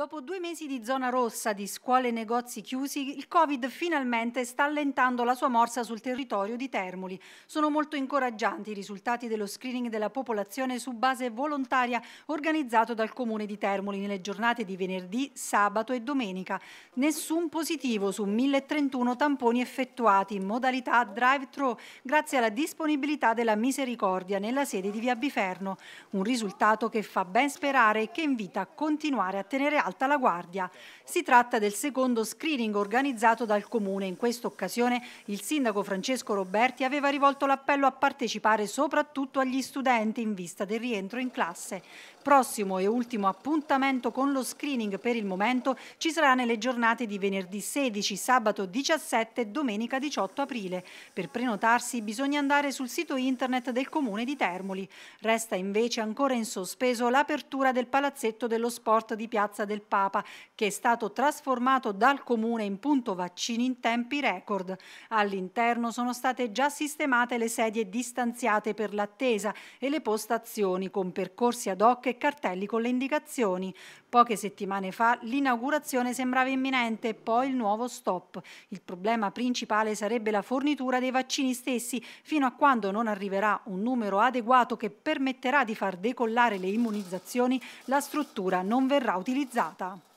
Dopo due mesi di zona rossa di scuole e negozi chiusi, il Covid finalmente sta allentando la sua morsa sul territorio di Termoli. Sono molto incoraggianti i risultati dello screening della popolazione su base volontaria organizzato dal Comune di Termoli nelle giornate di venerdì, sabato e domenica. Nessun positivo su 1031 tamponi effettuati in modalità drive-thru grazie alla disponibilità della Misericordia nella sede di Via Biferno. Un risultato che fa ben sperare e che invita a continuare a tenere alto alta la guardia. Si tratta del secondo screening organizzato dal Comune. In questa occasione il sindaco Francesco Roberti aveva rivolto l'appello a partecipare soprattutto agli studenti in vista del rientro in classe. Prossimo e ultimo appuntamento con lo screening per il momento ci sarà nelle giornate di venerdì 16, sabato 17 e domenica 18 aprile. Per prenotarsi bisogna andare sul sito internet del Comune di Termoli. Resta invece ancora in sospeso l'apertura del palazzetto dello sport di Piazza del del Papa, che è stato trasformato dal comune in punto vaccini in tempi record. All'interno sono state già sistemate le sedie distanziate per l'attesa e le postazioni con percorsi ad hoc e cartelli con le indicazioni. Poche settimane fa l'inaugurazione sembrava imminente, poi il nuovo stop. Il problema principale sarebbe la fornitura dei vaccini stessi, fino a quando non arriverà un numero adeguato che permetterà di far decollare le immunizzazioni, la struttura non verrà utilizzata organizzata. Esatto.